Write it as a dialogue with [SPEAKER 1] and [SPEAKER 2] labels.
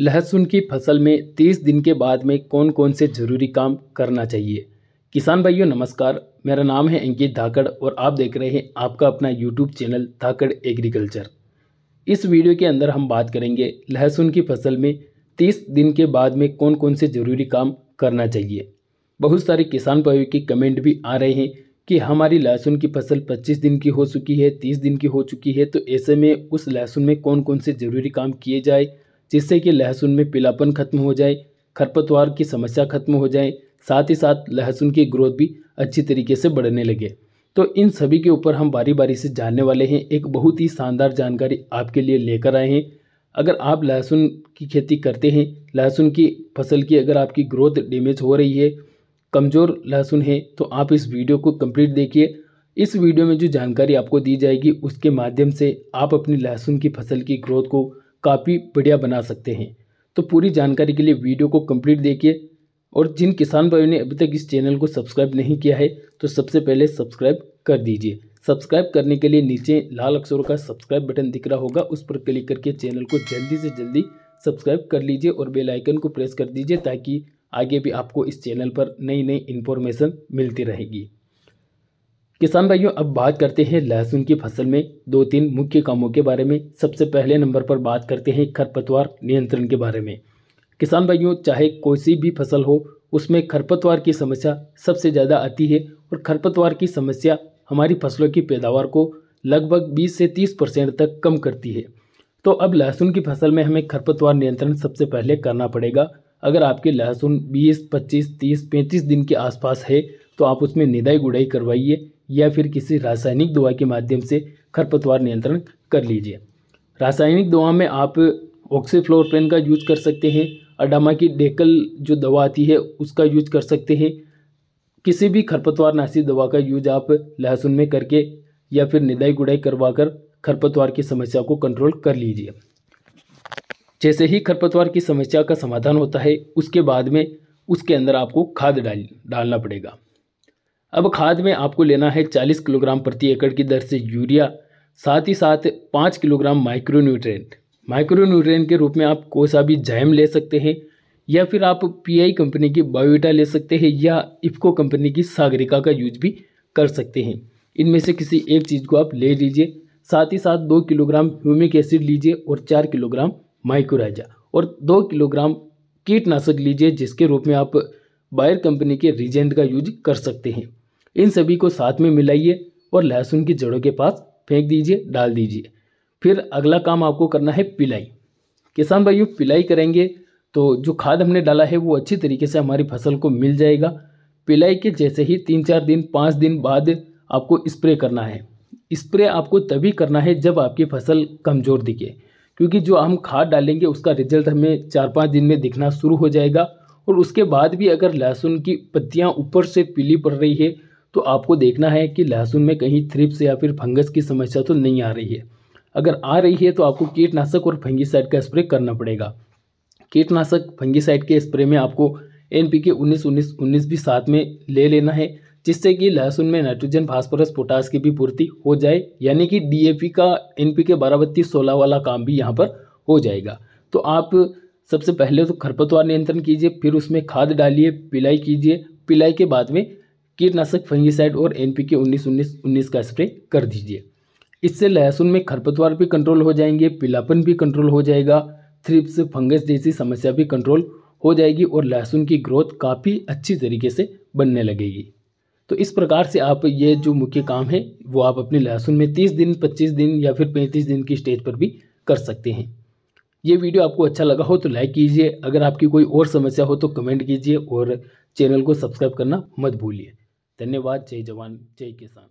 [SPEAKER 1] लहसुन की फसल में तीस दिन के बाद में कौन कौन से जरूरी काम करना चाहिए किसान भाइयों नमस्कार मेरा नाम है अंकित धाकड़ और आप देख रहे हैं आपका अपना यूट्यूब चैनल धाकड़ एग्रीकल्चर इस वीडियो के अंदर हम बात करेंगे लहसुन की फसल में तीस दिन के बाद में कौन कौन से ज़रूरी काम करना चाहिए बहुत सारे किसान भाइयों के कमेंट भी आ रहे हैं कि हमारी लहसुन की फसल 25 दिन की हो चुकी है 30 दिन की हो चुकी है तो ऐसे में उस लहसुन में कौन कौन से ज़रूरी काम किए जाए जिससे कि लहसुन में पीलापन खत्म हो जाए खरपतवार की समस्या खत्म हो जाए साथ ही साथ लहसुन की ग्रोथ भी अच्छी तरीके से बढ़ने लगे तो इन सभी के ऊपर हम बारी बारी से जानने वाले हैं एक बहुत ही शानदार जानकारी आपके लिए लेकर आए हैं अगर आप लहसुन की खेती करते हैं लहसुन की फसल की अगर आपकी ग्रोथ डैमेज हो रही है कमज़ोर लहसुन है तो आप इस वीडियो को कंप्लीट देखिए इस वीडियो में जो जानकारी आपको दी जाएगी उसके माध्यम से आप अपनी लहसुन की फसल की ग्रोथ को काफ़ी बढ़िया बना सकते हैं तो पूरी जानकारी के लिए वीडियो को कंप्लीट देखिए और जिन किसान भाइयों ने अभी तक इस चैनल को सब्सक्राइब नहीं किया है तो सबसे पहले सब्सक्राइब कर दीजिए सब्सक्राइब करने के लिए नीचे लाल अक्षरों का सब्सक्राइब बटन दिख रहा होगा उस पर क्लिक करके चैनल को जल्दी से जल्दी सब्सक्राइब कर लीजिए और बेल आइकन को प्रेस कर दीजिए ताकि आगे भी आपको इस चैनल पर नई नई इन्फॉर्मेशन मिलती रहेगी किसान भाइयों अब बात करते हैं लहसुन की फसल में दो तीन मुख्य कामों के बारे में सबसे पहले नंबर पर बात करते हैं खरपतवार नियंत्रण के बारे में किसान भाइयों चाहे कोई सी भी फसल हो उसमें खरपतवार की समस्या सबसे ज़्यादा आती है और खरपतवार की समस्या हमारी फसलों की पैदावार को लगभग 20 से 30 परसेंट तक कम करती है तो अब लहसुन की फसल में हमें खरपतवार नियंत्रण सबसे पहले करना पड़ेगा अगर आपके लहसुन 20, 25, 30, 35 दिन के आसपास है तो आप उसमें निदाई गुड़ाई करवाइए या फिर किसी रासायनिक दवा के माध्यम से खरपतवार नियंत्रण कर लीजिए रासायनिक दवा में आप ऑक्सीफ्लोरपेन का यूज कर सकते हैं अडामा की डेकल जो दवा आती है उसका यूज कर सकते हैं किसी भी खरपतवार नाशी दवा का यूज आप लहसुन में करके या फिर निदाई गुड़ाई करवा कर खरपतवार की समस्या को कंट्रोल कर लीजिए जैसे ही खरपतवार की समस्या का समाधान होता है उसके बाद में उसके अंदर आपको खाद डाल डालना पड़ेगा अब खाद में आपको लेना है चालीस किलोग्राम प्रति एकड़ की दर से यूरिया साथ ही साथ पाँच किलोग्राम माइक्रोन्यूट्रेंट माइक्रोन्यूट्रेंट के रूप में आप कोई सा भी जैम ले सकते हैं या फिर आप पीआई कंपनी की बायोटा ले सकते हैं या इफ्को कंपनी की सागरिका का यूज भी कर सकते हैं इनमें से किसी एक चीज़ को आप ले लीजिए साथ ही साथ दो किलोग्राम ह्यूमिक एसिड लीजिए और चार किलोग्राम माइक्रोराइजा और दो किलोग्राम कीटनाशक लीजिए जिसके रूप में आप बायर कंपनी के रिजेंट का यूज कर सकते हैं इन सभी को साथ में मिलाइए और लहसुन की जड़ों के पास फेंक दीजिए डाल दीजिए फिर अगला काम आपको करना है पिलाई किसान भाइयों पिलाई करेंगे तो जो खाद हमने डाला है वो अच्छी तरीके से हमारी फसल को मिल जाएगा पिलाई के जैसे ही तीन चार दिन पाँच दिन बाद आपको स्प्रे करना है स्प्रे आपको तभी करना है जब आपकी फसल कमज़ोर दिखे क्योंकि जो हम खाद डालेंगे उसका रिजल्ट हमें चार पाँच दिन में दिखना शुरू हो जाएगा और उसके बाद भी अगर लहसुन की पत्तियाँ ऊपर से पीली पड़ रही है तो आपको देखना है कि लहसुन में कहीं थ्रिप्स या फिर फंगस की समस्या तो नहीं आ रही है अगर आ रही है तो आपको कीटनाशक और फंगीसाइड का स्प्रे करना पड़ेगा कीटनाशक फंगीसाइड के स्प्रे में आपको एन पी के उन्नीस उन्नीस उन्नीस भी साथ में ले लेना है जिससे कि लहसुन में नाइट्रोजन फास्फोरस पोटास की भी पूर्ति हो जाए यानी कि डी का एन पी के बारह बत्तीस सोलह वाला काम भी यहाँ पर हो जाएगा तो आप सबसे पहले तो खरपतवार नियंत्रण कीजिए फिर उसमें खाद डालिए पिलाई कीजिए पिलाई के बाद में कीटनाशक फंगीसाइड और एनपीके 19 19 उन्नीस का स्प्रे कर दीजिए इससे लहसुन में खरपतवार भी कंट्रोल हो जाएंगे पीलापन भी कंट्रोल हो जाएगा थ्रिप्स फंगस जैसी समस्या भी कंट्रोल हो जाएगी और लहसुन की ग्रोथ काफ़ी अच्छी तरीके से बनने लगेगी तो इस प्रकार से आप ये जो मुख्य काम है वो आप अपने लहसुन में तीस दिन पच्चीस दिन या फिर पैंतीस दिन की स्टेज पर भी कर सकते हैं ये वीडियो आपको अच्छा लगा हो तो लाइक कीजिए अगर आपकी कोई और समस्या हो तो कमेंट कीजिए और चैनल को सब्सक्राइब करना मत भूलिए ધન્યવાદ જય જવાન જય કિસાન